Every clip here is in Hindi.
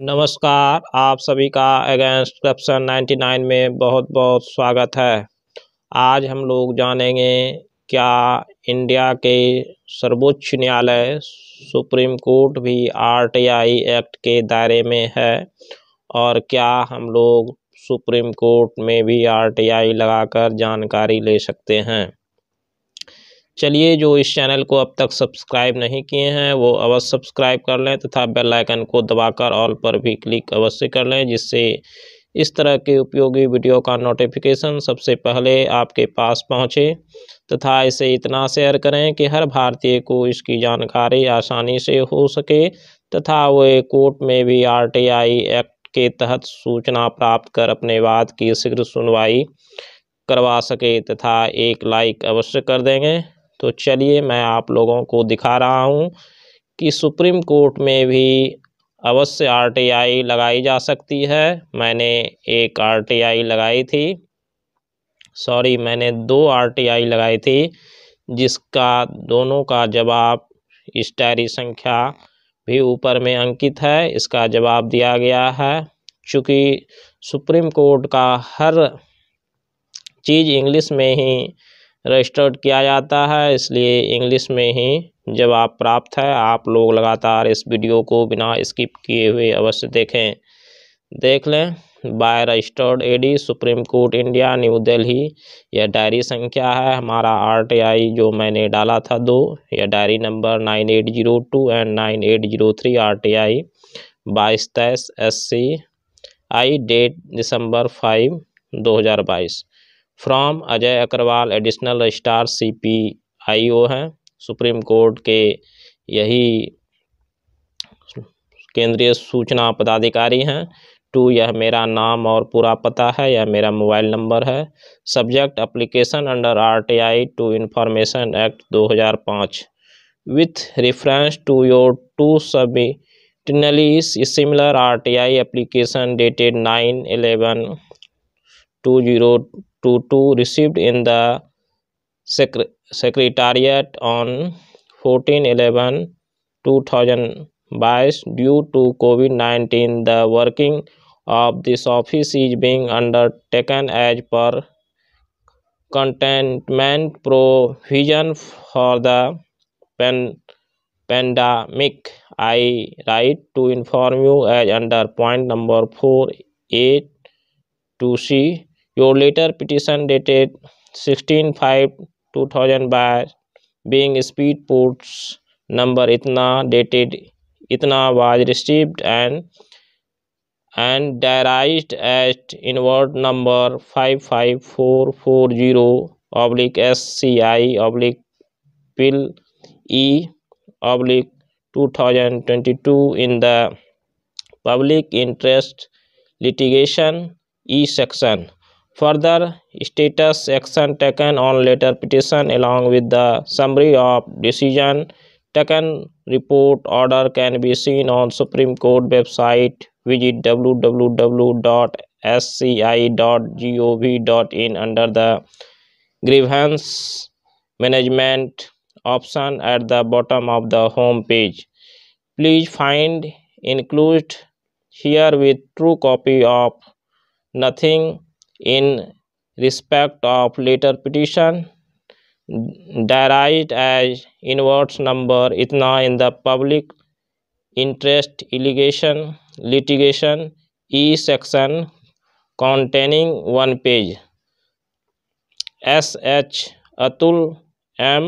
नमस्कार आप सभी का अगेंस्ट करप्शन 99 में बहुत बहुत स्वागत है आज हम लोग जानेंगे क्या इंडिया के सर्वोच्च न्यायालय सुप्रीम कोर्ट भी आरटीआई एक्ट के दायरे में है और क्या हम लोग सुप्रीम कोर्ट में भी आरटीआई लगाकर जानकारी ले सकते हैं चलिए जो इस चैनल को अब तक सब्सक्राइब नहीं किए हैं वो अवश्य सब्सक्राइब कर लें तथा बेल आइकन को दबाकर ऑल पर भी क्लिक अवश्य कर लें जिससे इस तरह के उपयोगी वीडियो का नोटिफिकेशन सबसे पहले आपके पास पहुंचे तथा इसे इतना शेयर करें कि हर भारतीय को इसकी जानकारी आसानी से हो सके तथा वे कोर्ट में भी आर एक्ट के तहत सूचना प्राप्त कर अपने वाद की शीघ्र सुनवाई करवा सके तथा एक लाइक अवश्य कर देंगे तो चलिए मैं आप लोगों को दिखा रहा हूँ कि सुप्रीम कोर्ट में भी अवश्य आरटीआई लगाई जा सकती है मैंने एक आरटीआई लगाई थी सॉरी मैंने दो आरटीआई लगाई थी जिसका दोनों का जवाब स्टायरी संख्या भी ऊपर में अंकित है इसका जवाब दिया गया है चूँकि सुप्रीम कोर्ट का हर चीज़ इंग्लिश में ही रजिस्टर्ड किया जाता है इसलिए इंग्लिश में ही जवाब प्राप्त है आप लोग लगातार इस वीडियो को बिना स्किप किए हुए अवश्य देखें देख लें by registered AD Supreme Court India New Delhi यह डायरी संख्या है हमारा आर टी आई जो मैंने डाला था दो यह diary number nine eight zero two and nine eight zero three R T I बाईस तेईस एस सी आई डेट दिसंबर फाइव दो हज़ार बाईस from Ajay Agrawal additional star C P I O हैं सुप्रीम कोर्ट के यही केंद्रीय सूचना पदाधिकारी हैं टू यह मेरा नाम और पूरा पता है यह मेरा मोबाइल नंबर है subject application under R T I to information act 2005 with reference to your to सबमिटनली similar R T I application dated nine eleven two zero to 2 received in the secretariat on 14 11 2022 due to COVID-19. The working of this office is being undertaken as per containment provision for the pandemic. I write to inform you as under point number 4 8 to C your later petition dated 16 5 2000 by being speed ports number itna dated itna was received and and derived at inward number 55440 oblique sci oblique bill e oblique 2022 in the public interest litigation e section Further status action taken on later petition along with the summary of decision taken report order can be seen on Supreme Court website visit www.sci.gov.in under the grievance management option at the bottom of the home page. Please find enclosed here with true copy of nothing in respect of later petition derived as inwards number itna in the public interest litigation litigation e section containing one page s h atul m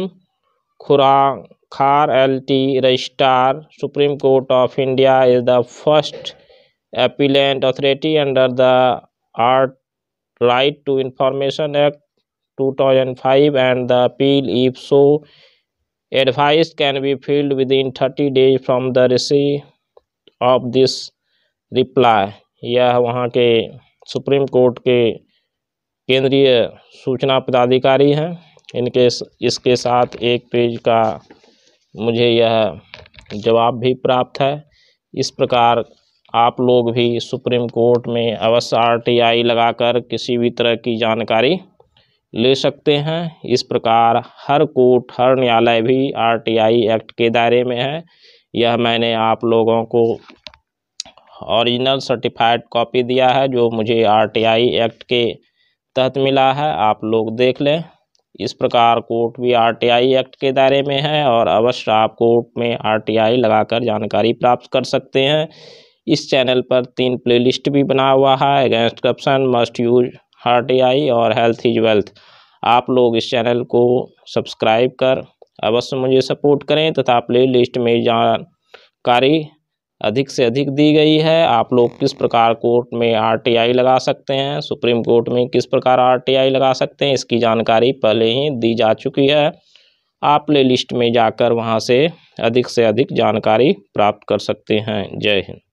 खुराखार L T registrar Supreme Court of India is the first appellate authority under the art right to information act 2005 and the appeal if so advice can be filed within 30 days from the receipt of this reply यह वहाँ के सुप्रीम कोर्ट के केंद्रीय सूचना पदाधिकारी हैं इनके इसके साथ एक पेज का मुझे यह जवाब भी प्राप्त है इस प्रकार आप लोग भी सुप्रीम कोर्ट में अवश्य आरटीआई लगाकर किसी भी तरह की जानकारी ले सकते हैं इस प्रकार हर कोर्ट हर न्यायालय भी आरटीआई एक्ट के दायरे में है यह मैंने आप लोगों को ओरिजिनल सर्टिफाइड कॉपी दिया है जो मुझे आरटीआई एक्ट के तहत मिला है आप लोग देख लें इस प्रकार कोर्ट भी आरटीआई एक्ट के दायरे में है और अवश्य आप कोर्ट में आरटीआई लगाकर जानकारी प्राप्त कर सकते हैं इस चैनल पर तीन प्लेलिस्ट भी बना हुआ है against corruption must use heart eye और हेल्थ इज वेल्थ आप लोग इस चैनल को सब्सक्राइब कर अवश्य मुझे सपोर्ट करें तथा प्ले लिस्ट में जानकारी अधिक से अधिक दी गई है आप लोग किस प्रकार कोर्ट में आरटीआई लगा सकते हैं सुप्रीम कोर्ट में किस प्रकार आरटीआई लगा सकते हैं इसकी जानकारी पहले ही दी जा चुकी है आप प्ले लिस्ट में जाकर वहां से अधिक से अधिक जानकारी प्राप्त कर सकते हैं जय हिंद